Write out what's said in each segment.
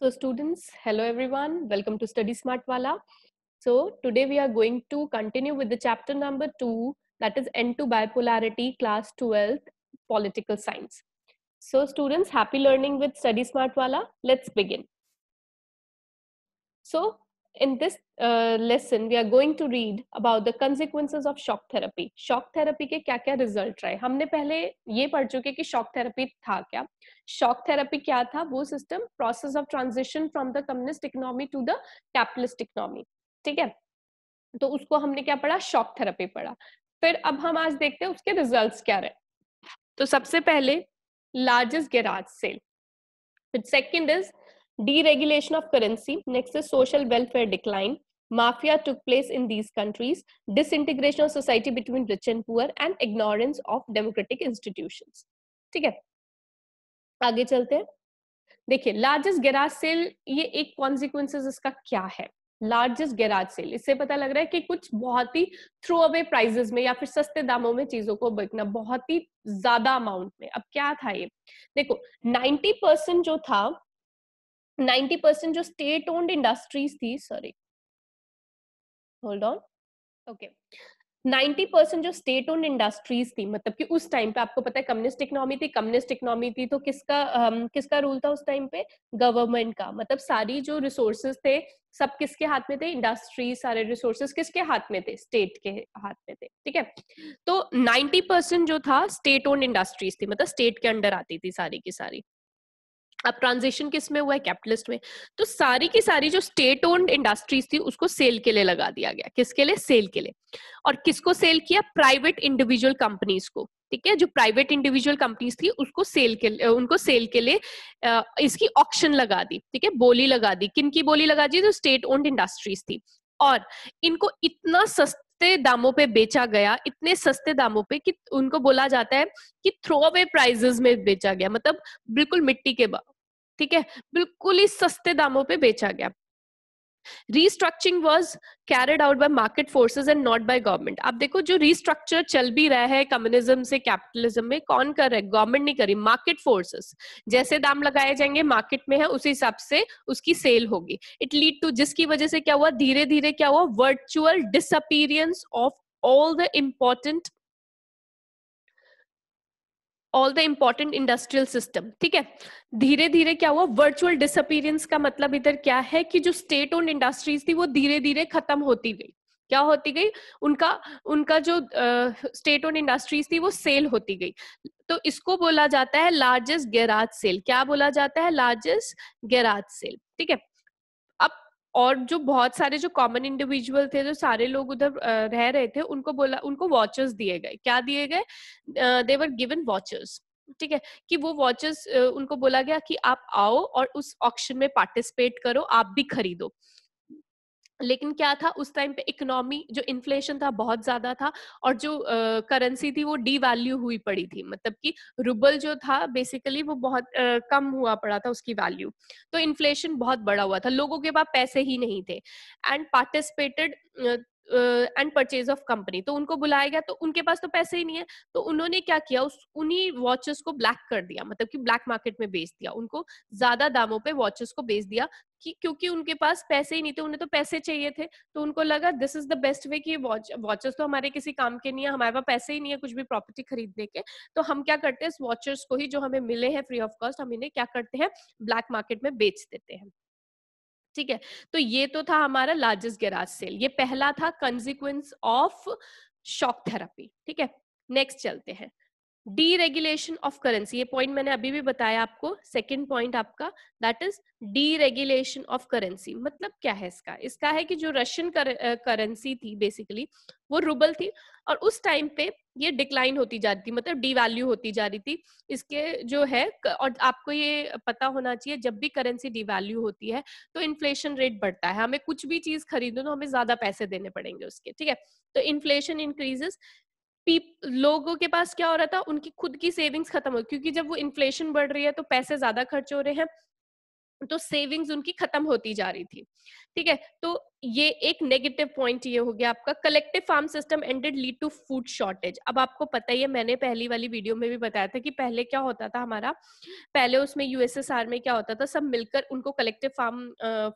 So students, hello everyone. Welcome to Study Smartwala. So today we are going to continue with the chapter number 2 that is N2 Bipolarity Class 12 Political Science. So students, happy learning with Study Smartwala. Let's begin. So in this uh, lesson we are going to read about the consequences of shock therapy shock therapy ke kya kya result rahe humne pehle ye पढ़ chuke ki shock therapy tha kya shock therapy kya tha wo system process of transition from the communist economy to the capitalist economy theek hai to usko humne kya padha shock therapy padha fir ab hum aaj dekhte hain uske results kya rahe to sabse pehle largest garage sale sale second is deregulation of currency next is social welfare decline mafia took place in these countries disintegration of society between rich and poor and ignorance of democratic institutions ठीक है आगे चलते हैं देखिए largest garage sale ये एक consequences इसका क्या है लार्जेस्ट गैराज सेल इससे पता लग रहा है कि कुछ बहुत ही थ्रो अवे प्राइजेस में या फिर सस्ते दामों में चीजों को बेचना बहुत ही ज्यादा अमाउंट में अब क्या था ये देखो 90 परसेंट जो था नाइन्टी परसेंट जो स्टेट ओन्ड इंडस्ट्रीज थी sorry hold on okay ninety percent जो स्टेट ओन्ड इंडस्ट्रीज थी मतलब कि उस टाइम पे आपको पता है कम्युनिस्ट इकोनॉमी थी कम्युनिस्ट इकोनॉमी थी तो किसका um, किसका रूल था उस टाइम पे गवर्नमेंट का मतलब सारी जो रिसोर्सेज थे सब किसके हाथ में थे इंडस्ट्रीज सारे रिसोर्सेज किसके हाथ में थे स्टेट के हाथ में थे ठीक है तो नाइन्टी परसेंट जो था स्टेट ओन्ड इंडस्ट्रीज थी मतलब स्टेट के अंडर आती थी सारी की सारी अब ट्रांजेक्शन किस में हुआ है कैपिटलिस्ट में तो सारी की सारी जो स्टेट ओन्ड इंडस्ट्रीज थी उसको सेल के लिए लगा दिया गया किसके लिए सेल के लिए और किसको सेल किया प्राइवेट इंडिविजुअल कंपनीज को ठीक है जो प्राइवेट इंडिविजुअल कंपनीज थी उसको सेल के लिए उनको सेल के लिए इसकी ऑक्शन लगा दी ठीक है बोली लगा दी किन की बोली लगा दी जो स्टेट ओन्ड इंडस्ट्रीज थी और इनको इतना सस्ते दामों पे बेचा गया इतने सस्ते दामों पे कि उनको बोला जाता है कि थ्रो अवे प्राइजेस में बेचा गया मतलब बिल्कुल मिट्टी के ठीक है बिल्कुल ही सस्ते दामों पे बेचा गया restructuring was carried out by market forces and not by government आप देखो जो रिस्ट्रक्चर चल भी रहा है कम्युनिज्म से कैपिटलिज्म में कौन कर रहा है गवर्नमेंट नहीं करी मार्केट फोर्सेस जैसे दाम लगाए जाएंगे मार्केट में है उसी हिसाब से उसकी सेल होगी इट लीड टू जिसकी वजह से क्या हुआ धीरे धीरे क्या हुआ virtual disappearance of all the important all the important industrial system ठीक है धीरे धीरे क्या हुआ वर्चुअल डिसअपीरियंस का मतलब इधर क्या है कि जो स्टेट ओन इंडस्ट्रीज थी वो धीरे धीरे खत्म होती गई क्या होती गई उनका उनका जो स्टेट ओन इंडस्ट्रीज थी वो सेल होती गई तो इसको बोला जाता है लार्जेस्ट गैराज सेल क्या बोला जाता है लार्जेस्ट गैराज सेल ठीक है और जो बहुत सारे जो कॉमन इंडिविजुअल थे जो सारे लोग उधर रह रहे थे उनको बोला उनको वॉचर्स दिए गए क्या दिए गए देवर गिवन वॉचर्स ठीक है कि वो वॉचेस उनको बोला गया कि आप आओ और उस ऑक्शन में पार्टिसिपेट करो आप भी खरीदो लेकिन क्या था उस टाइम पे इकोनॉमी जो इन्फ्लेशन था बहुत ज्यादा था और जो करेंसी uh, थी वो डीवैल्यू हुई पड़ी थी मतलब कि रूबल जो था बेसिकली वो बहुत uh, कम हुआ पड़ा था उसकी वैल्यू तो इन्फ्लेशन बहुत बड़ा हुआ था लोगों के पास पैसे ही नहीं थे and participated and purchase of company तो उनको बुलाया गया तो उनके पास तो पैसे ही नहीं है तो उन्होंने क्या किया उस उन्हीं वॉचेस को ब्लैक कर दिया मतलब कि ब्लैक मार्केट में बेच दिया उनको ज्यादा दामों पे वॉचेस को बेच दिया कि क्योंकि उनके पास पैसे ही नहीं थे उन्हें तो पैसे चाहिए थे तो उनको लगा this is the best way की वॉचेस तो हमारे किसी काम के नहीं है हमारे पास पैसे ही नहीं है कुछ भी प्रॉपर्टी खरीदने के तो हम क्या करते हैं इस वॉचर्स को ही जो हमें मिले हैं फ्री ऑफ कॉस्ट हम इन्हें क्या करते हैं ब्लैक मार्केट में बेच देते हैं ठीक है तो ये तो था हमारा लार्जेस्ट गैराज सेल ये पहला था कंसिक्वेंस ऑफ शॉक थेरेपी ठीक है नेक्स्ट चलते हैं डीरेगुलेशन ऑफ करेंसी ये पॉइंट मैंने अभी भी बताया आपको सेकेंड पॉइंट आपका that is deregulation of currency मतलब क्या है इसका इसका है कि जो रशियन करेंसी थी बेसिकली वो रूबल थी और उस टाइम पे ये डिक्लाइन होती जा रही थी मतलब डिवैल्यू होती जा रही थी इसके जो है और आपको ये पता होना चाहिए जब भी करेंसी डिवैल्यू होती है तो इन्फ्लेशन रेट बढ़ता है हमें कुछ भी चीज खरीदो तो हमें ज्यादा पैसे देने पड़ेंगे उसके ठीक है तो इन्फ्लेशन इंक्रीजेस लोगों के पास क्या हो रहा था उनकी खुद की सेविंग्स खत्म हो क्योंकि जब वो इन्फ्लेशन बढ़ रही है तो पैसे ज्यादा खर्च हो रहे हैं तो सेविंग्स उनकी खत्म होती जा रही थी ठीक है तो ये एक नेगेटिव पॉइंट ये हो गया आपका collective farm system ended lead to food shortage अब आपको पता ही है मैंने पहली वाली वीडियो में भी बताया था कि पहले क्या होता था हमारा पहले उसमें यूएसएसआर में क्या होता था सब मिलकर उनको कलेक्टिव फार्म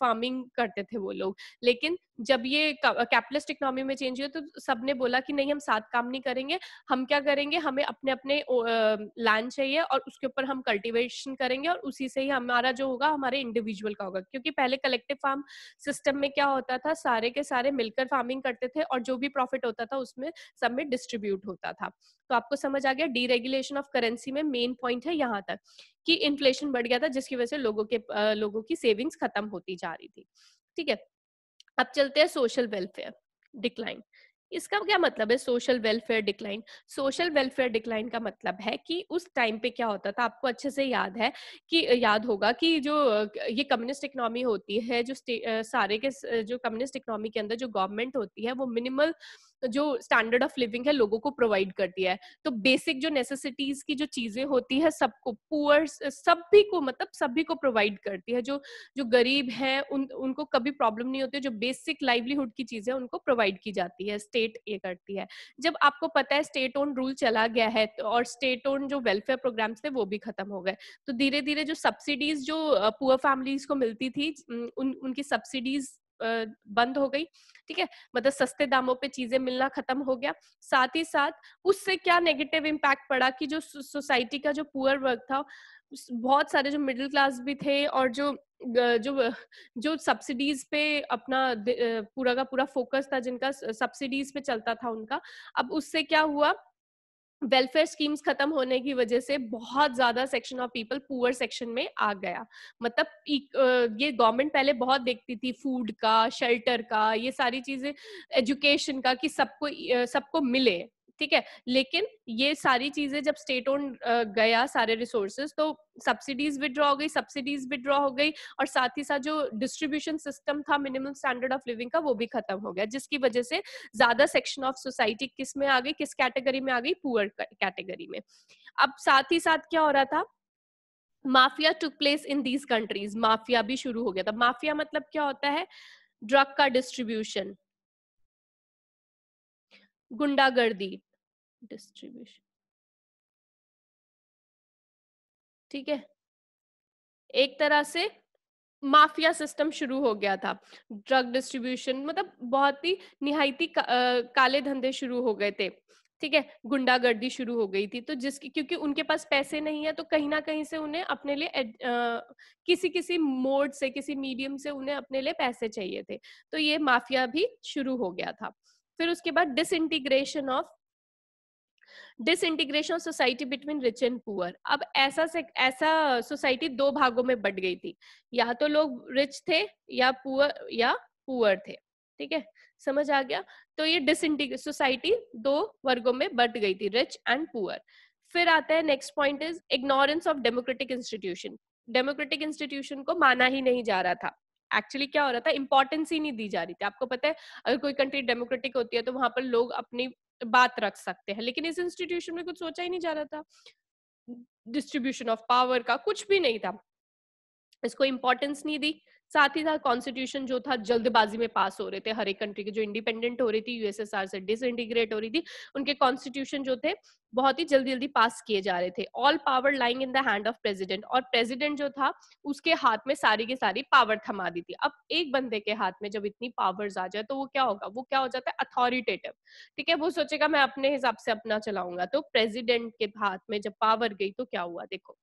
फार्मिंग करते थे वो लोग लेकिन जब ये कैपिटलिस्ट इकोनॉमी में चेंज हुआ तो सबने बोला कि नहीं हम साथ काम नहीं करेंगे हम क्या करेंगे हमें अपने अपने लैंड चाहिए और उसके ऊपर हम कल्टीवेशन करेंगे और उसी से ही हमारा जो होगा हमारे इंडिविजुअल का होगा क्योंकि पहले कलेक्टिव फार्म सिस्टम में क्या होता होता था सारे के सारे मिलकर फार्मिंग करते थे और जो भी प्रॉफिट होता था उसमें सब में डिस्ट्रीब्यूट होता था तो आपको समझ आ गया डीरेगुलेशन ऑफ करेंसी में मेन पॉइंट है यहाँ तक कि इन्फ्लेशन बढ़ गया था जिसकी वजह से लोगों के लोगों की सेविंग्स खत्म होती जा रही थी ठीक है अब चलते हैं सोशल वेलफेयर डिक्लाइन इसका क्या मतलब है social welfare decline social welfare decline का मतलब है कि उस टाइम पे क्या होता था आपको अच्छे से याद है कि याद होगा कि जो ये कम्युनिस्ट इकोनॉमी होती है जो सारे के जो कम्युनिस्ट इकोनॉमी के अंदर जो गवर्नमेंट होती है वो मिनिमल जो स्टैंडर्ड ऑफ लिविंग है लोगों को प्रोवाइड करती है तो बेसिक जो नेसेसिटीज की जो चीजें होती है सबको पुअर सभी को मतलब सभी को प्रोवाइड करती है जो जो गरीब है उन उनको कभी प्रॉब्लम नहीं होती जो बेसिक लाइवलीहुड की चीजें उनको प्रोवाइड की जाती है स्टेट ये करती है जब आपको पता है स्टेट ओन रूल चला गया है तो, और स्टेट ओन जो वेलफेयर प्रोग्राम्स थे वो भी खत्म हो गए तो धीरे धीरे जो सब्सिडीज जो पुअर फैमिलीज को मिलती थी उन, उनकी सब्सिडीज बंद हो गई ठीक है मतलब सस्ते दामों पे चीजें मिलना खत्म हो गया साथ ही साथ उससे क्या नेगेटिव इम्पैक्ट पड़ा कि जो सोसाइटी का जो पुअर वर्ग था बहुत सारे जो मिडिल क्लास भी थे और जो जो जो सब्सिडीज पे अपना पूरा का पूरा फोकस था जिनका सब्सिडीज पे चलता था उनका अब उससे क्या हुआ वेलफेयर स्कीम्स खत्म होने की वजह से बहुत ज्यादा section of people poor section में आ गया मतलब ये गवर्नमेंट पहले बहुत देखती थी फूड का शेल्टर का ये सारी चीजें एजुकेशन का कि सबको सबको मिले ठीक है लेकिन ये सारी चीजें जब स्टेट ओन गया सारे रिसोर्सेज तो सब्सिडीज विड्रॉ हो गई सब्सिडीज विड्रॉ हो गई और साथ ही साथ जो डिस्ट्रीब्यूशन सिस्टम था मिनिमम स्टैंडर्ड ऑफ लिविंग का वो भी खत्म हो गया जिसकी वजह से ज्यादा सेक्शन ऑफ सोसाइटी किस में आ गई किस कैटेगरी में आ गई पुअर कैटेगरी में अब साथ ही साथ क्या हो रहा था mafia took place in these countries mafia भी शुरू हो गया था माफिया मतलब क्या होता है ड्रग का डिस्ट्रीब्यूशन गुंडागर्दी डिस्ट्रीब्यूशन ठीक है एक तरह से माफिया सिस्टम शुरू हो गया था ड्रग डिस्ट्रीब्यूशन मतलब बहुत ही निहायती का, काले धंधे शुरू हो गए थे ठीक है गुंडागर्दी शुरू हो गई थी तो जिसकी क्योंकि उनके पास पैसे नहीं है तो कहीं ना कहीं से उन्हें अपने लिए आ, किसी किसी मोड से किसी मीडियम से उन्हें अपने लिए पैसे चाहिए थे तो ये माफिया भी शुरू हो गया था फिर उसके बाद disintegration of disintegration of society between rich and poor अब ऐसा से, ऐसा सोसाइटी दो भागों में बट गई थी या तो लोग रिच थे या पुअर या पुअर थे ठीक है समझ आ गया तो ये डिसइंटीग्रेट सोसाइटी दो वर्गों में बट गई थी रिच एंड पुअर फिर आता है next point is ignorance of democratic institution democratic institution को माना ही नहीं जा रहा था एक्चुअली क्या हो रहा था इंपॉर्टेंस ही नहीं दी जा रही थी आपको पता है अगर कोई कंट्री डेमोक्रेटिक होती है तो वहां पर लोग अपनी बात रख सकते हैं लेकिन इस इंस्टीट्यूशन में कुछ सोचा ही नहीं जा रहा था डिस्ट्रीब्यूशन ऑफ पावर का कुछ भी नहीं था इसको इम्पोर्टेंस नहीं दी साथ ही साथ कॉन्स्टिट्यूशन जो था जल्दबाजी में पास हो रहे थे हर एक कंट्री के जो इंडिपेंडेंट हो रही थी यूएसएसआर से डिसइंटीग्रेट हो रही थी उनके कॉन्स्टिट्यूशन जो थे बहुत ही जल्दी जल्दी पास किए जा रहे थे all power lying in the hand of president और प्रेसिडेंट जो था उसके हाथ में सारी की सारी पावर थमा दी थी अब एक बंदे के हाथ में जब इतनी पावर आ जाए तो वो क्या होगा वो क्या हो जाता है अथॉरिटेटिव ठीक है वो सोचेगा मैं अपने हिसाब से अपना चलाऊंगा तो प्रेजिडेंट के हाथ में जब पावर गई तो क्या हुआ देखो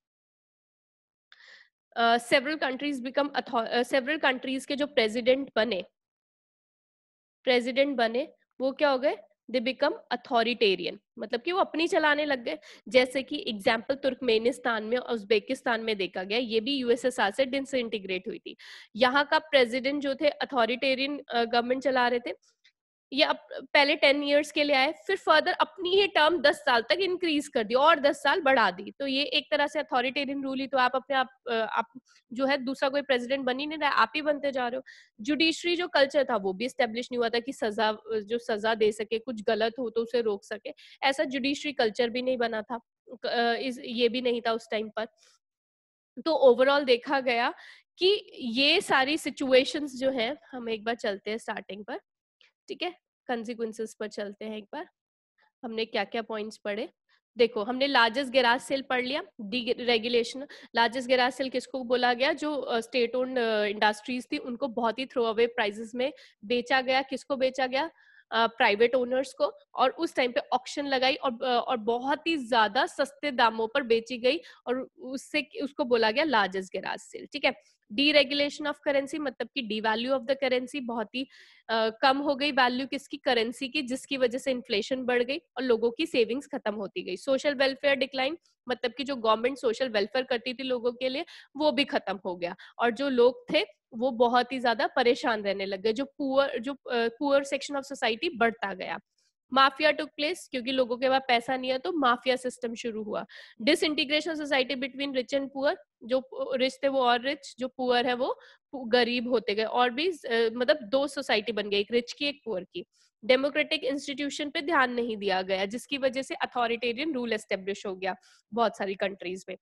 several countries become several countries के जो प्रेसिडेंट बने प्रेसिडेंट बने वो क्या हो गए दे बिकम अथॉरिटेरियन मतलब कि वो अपनी चलाने लग गए जैसे कि एग्जाम्पल तुर्कमेनिस्तान में और उज्बेकिस्तान में देखा गया ये भी यूएसएसआर से डिस इंटीग्रेट हुई थी यहाँ का प्रेसिडेंट जो थे अथॉरिटेरियन गवर्नमेंट चला रहे थे ये अप, पहले टेन ईयर्स के लिए आए फिर फर्दर अपनी ही टर्म दस साल तक इंक्रीज कर दी और दस साल बढ़ा दी तो ये एक तरह से अथॉरिटेरियन रूल ही तो आप अपने आप, आप जो है दूसरा कोई प्रेसिडेंट बन ही नहीं रहा आप ही बनते जा रहे हो जुडिशरी जो कल्चर था वो भी स्टेब्लिश नहीं हुआ था कि सजा जो सजा दे सके कुछ गलत हो तो उसे रोक सके ऐसा जुडिशरी कल्चर भी नहीं बना था इस ये भी नहीं था उस टाइम पर तो ओवरऑल देखा गया कि ये सारी सिचुएशंस जो है हम एक बार चलते हैं स्टार्टिंग पर ठीक है कंसिक्वेंसेस पर चलते हैं एक बार हमने क्या क्या पॉइंट्स पढ़े देखो हमने लार्जेस्ट गैराज सेल पढ़ लिया deregulation largest garage sale किसको बोला गया जो स्टेट ओन्ड इंडस्ट्रीज थी उनको बहुत ही थ्रो अवे प्राइजेस में बेचा गया किसको बेचा गया प्राइवेट ओनर्स को और उस टाइम पे ऑक्शन लगाई और और बहुत ही ज्यादा सस्ते दामों पर बेची गई और उससे उसको बोला गया लार्जेस्ट गैराज सेल ठीक है डी रेगुलेशन ऑफ करेंसी मतलब कि वैल्यू ऑफ द करेंसी बहुत ही कम हो गई वैल्यू किसकी करेंसी की जिसकी वजह से इन्फ्लेशन बढ़ गई और लोगों की सेविंग्स खत्म होती गई सोशल वेलफेयर डिक्लाइन मतलब कि जो गवर्नमेंट सोशल वेलफेयर करती थी लोगों के लिए वो भी खत्म हो गया और जो लोग थे वो बहुत ही ज्यादा परेशान रहने लग गए जो पुअर जो पुअर सेक्शन ऑफ सोसाइटी बढ़ता गया माफिया टुक प्लेस क्योंकि लोगों के पास पैसा नहीं है तो माफिया सिस्टम शुरू हुआ disintegration society between rich and poor जो रिच थे वो और रिच जो पुअर है वो गरीब होते गए और भी मतलब दो सोसाइटी बन गई एक रिच की एक पुअर की डेमोक्रेटिक इंस्टीट्यूशन पे ध्यान नहीं दिया गया जिसकी वजह से अथॉरिटेरियन रूल एस्टेब्लिश हो गया बहुत सारी कंट्रीज में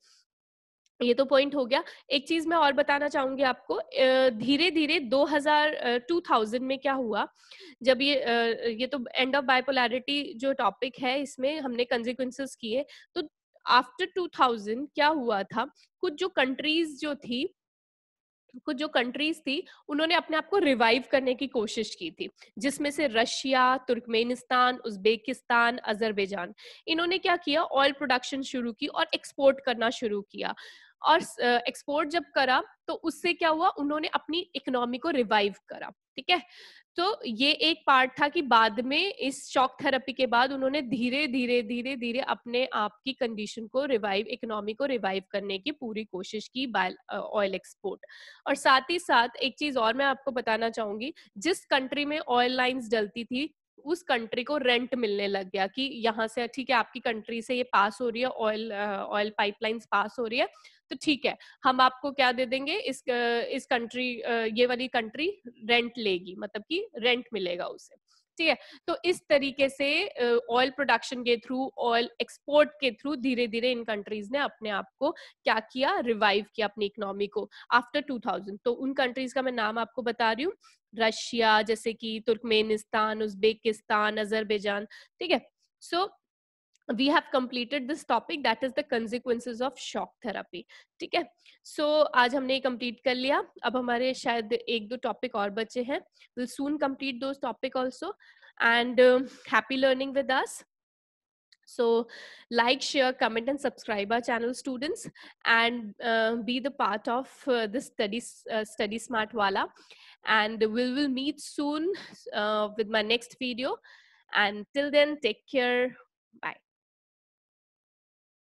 ये तो पॉइंट हो गया एक चीज मैं और बताना चाहूंगी आपको धीरे धीरे 2000 2000 में क्या हुआ जब ये ये तो एंड ऑफ बायपोलैरिटी जो टॉपिक है इसमें हमने कंसिक्वेंसेस किए तो आफ्टर 2000 क्या हुआ था कुछ जो कंट्रीज जो थी कुछ जो कंट्रीज थी उन्होंने अपने आप को रिवाइव करने की कोशिश की थी जिसमें से रशिया तुर्कमेनिस्तान उज्बेकिस्तान अजरबैजान इन्होंने क्या किया ऑयल प्रोडक्शन शुरू की और एक्सपोर्ट करना शुरू किया और एक्सपोर्ट जब करा तो उससे क्या हुआ उन्होंने अपनी इकोनॉमी को रिवाइव करा ठीक है तो ये एक पार्ट था कि बाद में इस शॉक थेरेपी के बाद उन्होंने धीरे धीरे धीरे धीरे अपने आप की कंडीशन को रिवाइव इकोनॉमी को रिवाइव करने की पूरी कोशिश की ऑयल एक्सपोर्ट और साथ ही साथ एक चीज और मैं आपको बताना चाहूंगी जिस कंट्री में ऑयल लाइंस डलती थी उस कंट्री को रेंट मिलने लग गया कि यहाँ से ठीक है आपकी कंट्री से ये पास हो रही है ऑयल ऑयल पाइपलाइंस पास हो रही है तो ठीक है हम आपको क्या दे देंगे इस इस कंट्री ये वाली कंट्री रेंट लेगी मतलब कि रेंट मिलेगा उसे ठीक है तो इस तरीके से ऑयल प्रोडक्शन के थ्रू ऑयल एक्सपोर्ट के थ्रू धीरे धीरे इन कंट्रीज ने अपने आप को क्या किया रिवाइव किया अपनी इकोनॉमी को आफ्टर 2000 तो उन कंट्रीज का मैं नाम आपको बता रही हूँ रशिया जैसे कि तुर्कमेनिस्तान उज्बेकिस्तान अजरबैजान ठीक है so we have completed this topic that is the consequences of shock therapy ठीक है सो आज हमने कम्प्लीट कर लिया अब हमारे शायद एक दो टॉपिक और बचे हैं विल सून कम्प्लीट दो topic also and happy learning with us so like share comment and subscribe our channel students and be the part of this study study smart वाला and we will meet soon uh, with my next video and till then take care bye